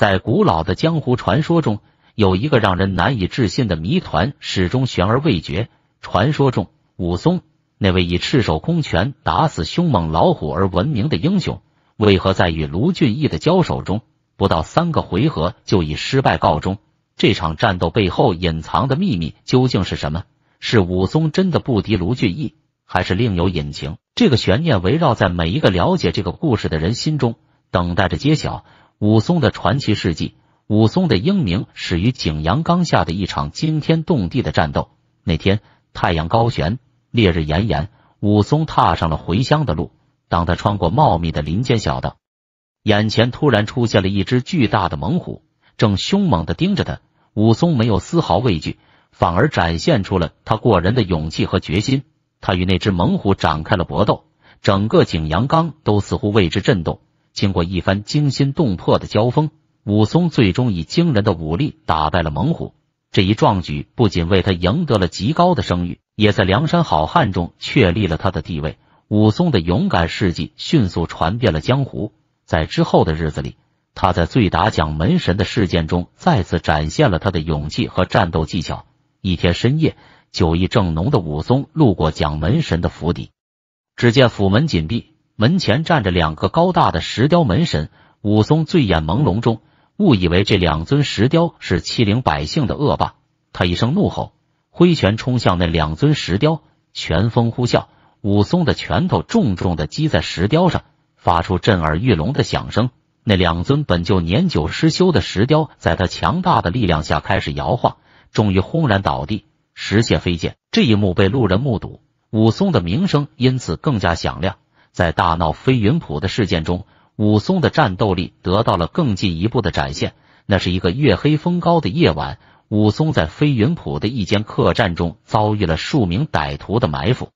在古老的江湖传说中，有一个让人难以置信的谜团始终悬而未决。传说中，武松那位以赤手空拳打死凶猛老虎而闻名的英雄，为何在与卢俊义的交手中不到三个回合就以失败告终？这场战斗背后隐藏的秘密究竟是什么？是武松真的不敌卢俊义，还是另有隐情？这个悬念围绕在每一个了解这个故事的人心中，等待着揭晓。武松的传奇事迹，武松的英名始于景阳冈下的一场惊天动地的战斗。那天，太阳高悬，烈日炎炎，武松踏上了回乡的路。当他穿过茂密的林间小道，眼前突然出现了一只巨大的猛虎，正凶猛地盯着他。武松没有丝毫畏惧，反而展现出了他过人的勇气和决心。他与那只猛虎展开了搏斗，整个景阳冈都似乎为之震动。经过一番惊心动魄的交锋，武松最终以惊人的武力打败了猛虎。这一壮举不仅为他赢得了极高的声誉，也在梁山好汉中确立了他的地位。武松的勇敢事迹迅速传遍了江湖。在之后的日子里，他在醉打蒋门神的事件中再次展现了他的勇气和战斗技巧。一天深夜，酒意正浓的武松路过蒋门神的府邸，只见府门紧闭。门前站着两个高大的石雕门神，武松醉眼朦胧中误以为这两尊石雕是欺凌百姓的恶霸，他一声怒吼，挥拳冲向那两尊石雕，拳风呼啸，武松的拳头重重的击在石雕上，发出震耳欲聋的响声。那两尊本就年久失修的石雕，在他强大的力量下开始摇晃，终于轰然倒地，石屑飞溅。这一幕被路人目睹，武松的名声因此更加响亮。在大闹飞云浦的事件中，武松的战斗力得到了更进一步的展现。那是一个月黑风高的夜晚，武松在飞云浦的一间客栈中遭遇了数名歹徒的埋伏。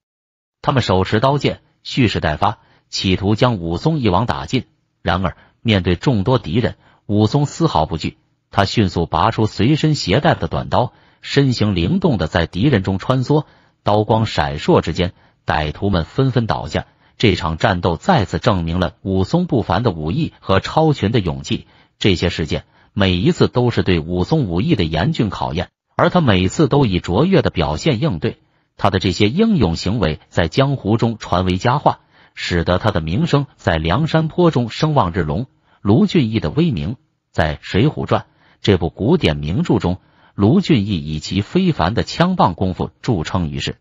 他们手持刀剑，蓄势待发，企图将武松一网打尽。然而，面对众多敌人，武松丝毫不惧。他迅速拔出随身携带的短刀，身形灵动的在敌人中穿梭，刀光闪烁之间，歹徒们纷纷倒下。这场战斗再次证明了武松不凡的武艺和超群的勇气。这些事件每一次都是对武松武艺的严峻考验，而他每次都以卓越的表现应对。他的这些英勇行为在江湖中传为佳话，使得他的名声在梁山坡中声望日隆。卢俊义的威名在《水浒传》这部古典名著中，卢俊义以其非凡的枪棒功夫著称于世，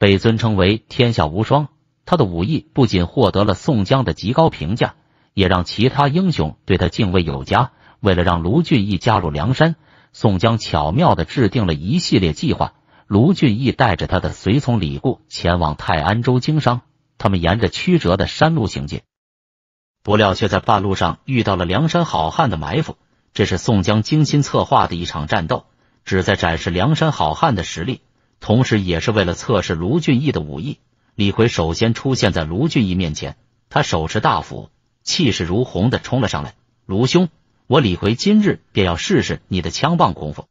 被尊称为天下无双。他的武艺不仅获得了宋江的极高评价，也让其他英雄对他敬畏有加。为了让卢俊义加入梁山，宋江巧妙的制定了一系列计划。卢俊义带着他的随从李固前往泰安州经商，他们沿着曲折的山路行进，不料却在半路上遇到了梁山好汉的埋伏。这是宋江精心策划的一场战斗，旨在展示梁山好汉的实力，同时也是为了测试卢俊义的武艺。李逵首先出现在卢俊义面前，他手持大斧，气势如虹的冲了上来。卢兄，我李逵今日便要试试你的枪棒功夫！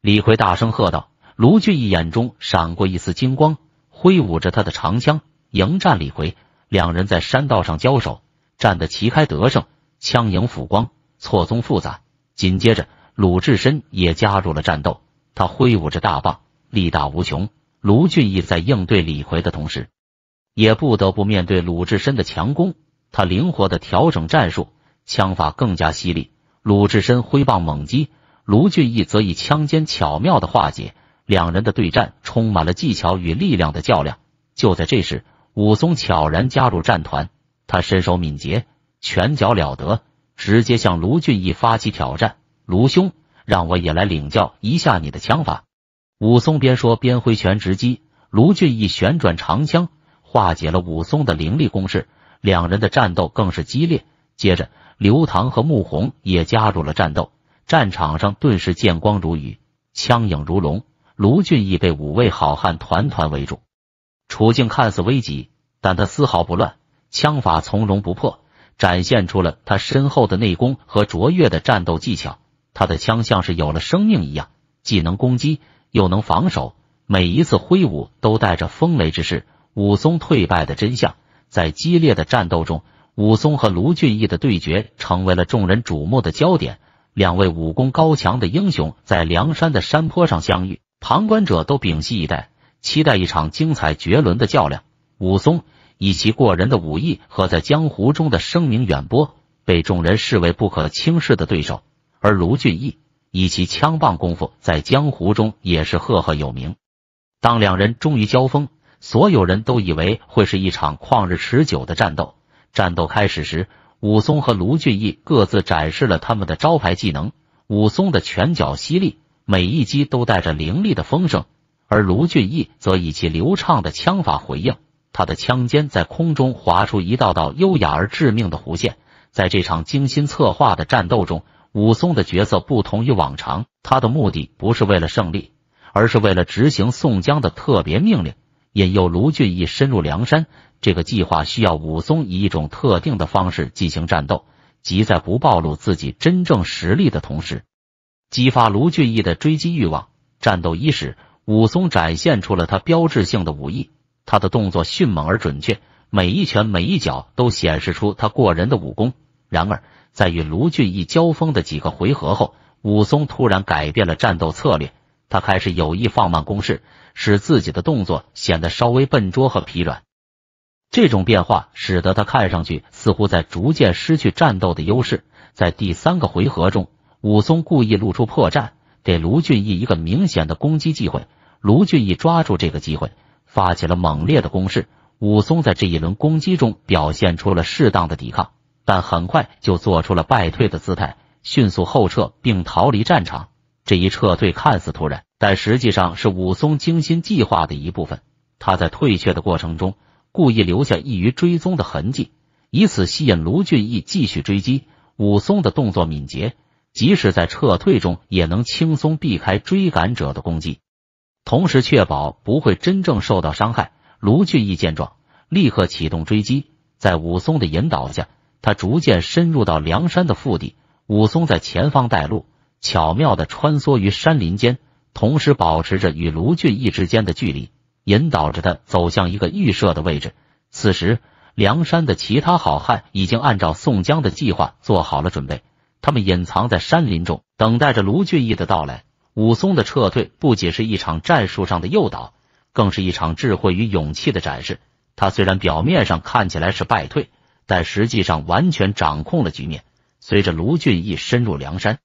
李逵大声喝道。卢俊义眼中闪过一丝金光，挥舞着他的长枪迎战李逵。两人在山道上交手，战得旗开得胜，枪影斧光错综复杂。紧接着，鲁智深也加入了战斗，他挥舞着大棒，力大无穷。卢俊义在应对李逵的同时。也不得不面对鲁智深的强攻，他灵活的调整战术，枪法更加犀利。鲁智深挥棒猛击，卢俊义则以枪尖巧妙的化解。两人的对战充满了技巧与力量的较量。就在这时，武松悄然加入战团，他身手敏捷，拳脚了得，直接向卢俊义发起挑战：“卢兄，让我也来领教一下你的枪法。”武松边说边挥拳直击，卢俊义旋转长枪。化解了武松的凌厉攻势，两人的战斗更是激烈。接着，刘唐和穆弘也加入了战斗，战场上顿时剑光如雨，枪影如龙。卢俊义被五位好汉团团围住，处境看似危急，但他丝毫不乱，枪法从容不迫，展现出了他深厚的内功和卓越的战斗技巧。他的枪像是有了生命一样，既能攻击，又能防守，每一次挥舞都带着风雷之势。武松退败的真相在激烈的战斗中，武松和卢俊义的对决成为了众人瞩目的焦点。两位武功高强的英雄在梁山的山坡上相遇，旁观者都屏息以待，期待一场精彩绝伦的较量。武松以其过人的武艺和在江湖中的声名远播，被众人视为不可轻视的对手；而卢俊义以其枪棒功夫在江湖中也是赫赫有名。当两人终于交锋，所有人都以为会是一场旷日持久的战斗。战斗开始时，武松和卢俊义各自展示了他们的招牌技能。武松的拳脚犀利，每一击都带着凌厉的风声；而卢俊义则以其流畅的枪法回应，他的枪尖在空中划出一道道优雅而致命的弧线。在这场精心策划的战斗中，武松的角色不同于往常，他的目的不是为了胜利，而是为了执行宋江的特别命令。引诱卢俊义深入梁山，这个计划需要武松以一种特定的方式进行战斗，即在不暴露自己真正实力的同时，激发卢俊义的追击欲望。战斗伊始，武松展现出了他标志性的武艺，他的动作迅猛而准确，每一拳每一脚都显示出他过人的武功。然而，在与卢俊义交锋的几个回合后，武松突然改变了战斗策略。他开始有意放慢攻势，使自己的动作显得稍微笨拙和疲软。这种变化使得他看上去似乎在逐渐失去战斗的优势。在第三个回合中，武松故意露出破绽，给卢俊义一个明显的攻击机会。卢俊义抓住这个机会，发起了猛烈的攻势。武松在这一轮攻击中表现出了适当的抵抗，但很快就做出了败退的姿态，迅速后撤并逃离战场。这一撤退看似突然，但实际上是武松精心计划的一部分。他在退却的过程中，故意留下易于追踪的痕迹，以此吸引卢俊义继续追击。武松的动作敏捷，即使在撤退中也能轻松避开追赶者的攻击，同时确保不会真正受到伤害。卢俊义见状，立刻启动追击，在武松的引导下，他逐渐深入到梁山的腹地。武松在前方带路。巧妙的穿梭于山林间，同时保持着与卢俊义之间的距离，引导着他走向一个预设的位置。此时，梁山的其他好汉已经按照宋江的计划做好了准备，他们隐藏在山林中，等待着卢俊义的到来。武松的撤退不仅是一场战术上的诱导，更是一场智慧与勇气的展示。他虽然表面上看起来是败退，但实际上完全掌控了局面。随着卢俊义深入梁山。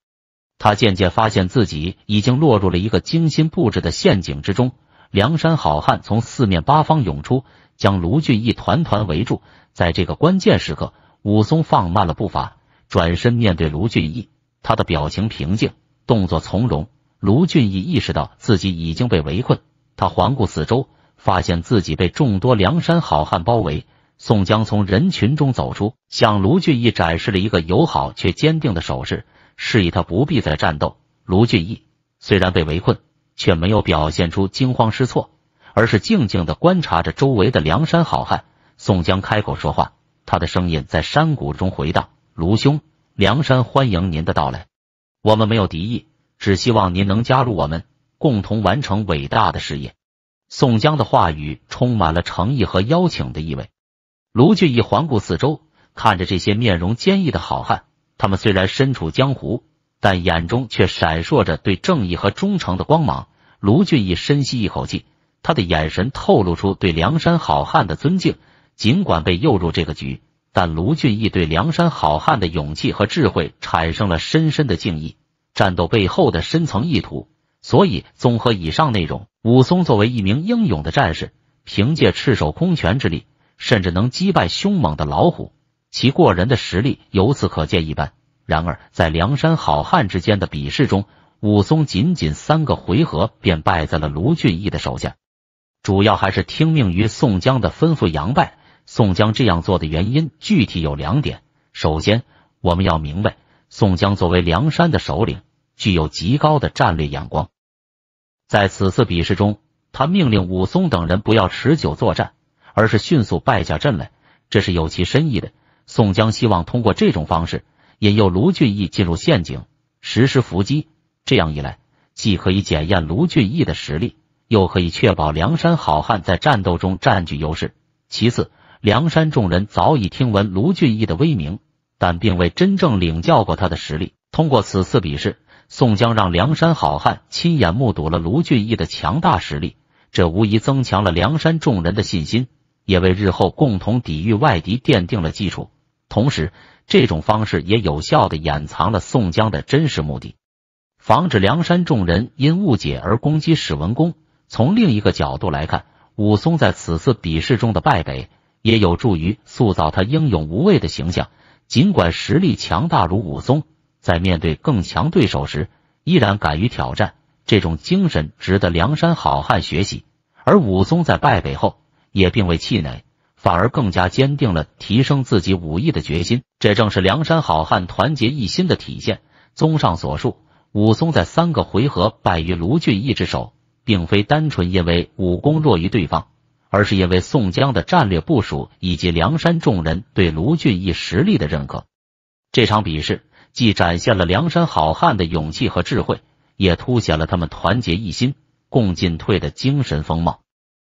他渐渐发现自己已经落入了一个精心布置的陷阱之中。梁山好汉从四面八方涌出，将卢俊义团团围住。在这个关键时刻，武松放慢了步伐，转身面对卢俊义，他的表情平静，动作从容。卢俊义意识到自己已经被围困，他环顾四周，发现自己被众多梁山好汉包围。宋江从人群中走出，向卢俊义展示了一个友好却坚定的手势。示意他不必再战斗。卢俊义虽然被围困，却没有表现出惊慌失措，而是静静地观察着周围的梁山好汉。宋江开口说话，他的声音在山谷中回荡：“卢兄，梁山欢迎您的到来，我们没有敌意，只希望您能加入我们，共同完成伟大的事业。”宋江的话语充满了诚意和邀请的意味。卢俊义环顾四周，看着这些面容坚毅的好汉。他们虽然身处江湖，但眼中却闪烁着对正义和忠诚的光芒。卢俊义深吸一口气，他的眼神透露出对梁山好汉的尊敬。尽管被诱入这个局，但卢俊义对梁山好汉的勇气和智慧产生了深深的敬意。战斗背后的深层意图。所以，综合以上内容，武松作为一名英勇的战士，凭借赤手空拳之力，甚至能击败凶猛的老虎。其过人的实力由此可见一斑。然而，在梁山好汉之间的比试中，武松仅仅三个回合便败在了卢俊义的手下，主要还是听命于宋江的吩咐。杨败，宋江这样做的原因具体有两点。首先，我们要明白，宋江作为梁山的首领，具有极高的战略眼光。在此次比试中，他命令武松等人不要持久作战，而是迅速败下阵来，这是有其深意的。宋江希望通过这种方式引诱卢俊义进入陷阱，实施伏击。这样一来，既可以检验卢俊义的实力，又可以确保梁山好汉在战斗中占据优势。其次，梁山众人早已听闻卢俊义的威名，但并未真正领教过他的实力。通过此次比试，宋江让梁山好汉亲眼目睹了卢俊义的强大实力，这无疑增强了梁山众人的信心，也为日后共同抵御外敌奠定了基础。同时，这种方式也有效的掩藏了宋江的真实目的，防止梁山众人因误解而攻击史文恭。从另一个角度来看，武松在此次比试中的败北，也有助于塑造他英勇无畏的形象。尽管实力强大如武松，在面对更强对手时，依然敢于挑战，这种精神值得梁山好汉学习。而武松在败北后，也并未气馁。反而更加坚定了提升自己武艺的决心，这正是梁山好汉团结一心的体现。综上所述，武松在三个回合败于卢俊义之手，并非单纯因为武功弱于对方，而是因为宋江的战略部署以及梁山众人对卢俊义实力的认可。这场比试既展现了梁山好汉的勇气和智慧，也凸显了他们团结一心、共进退的精神风貌。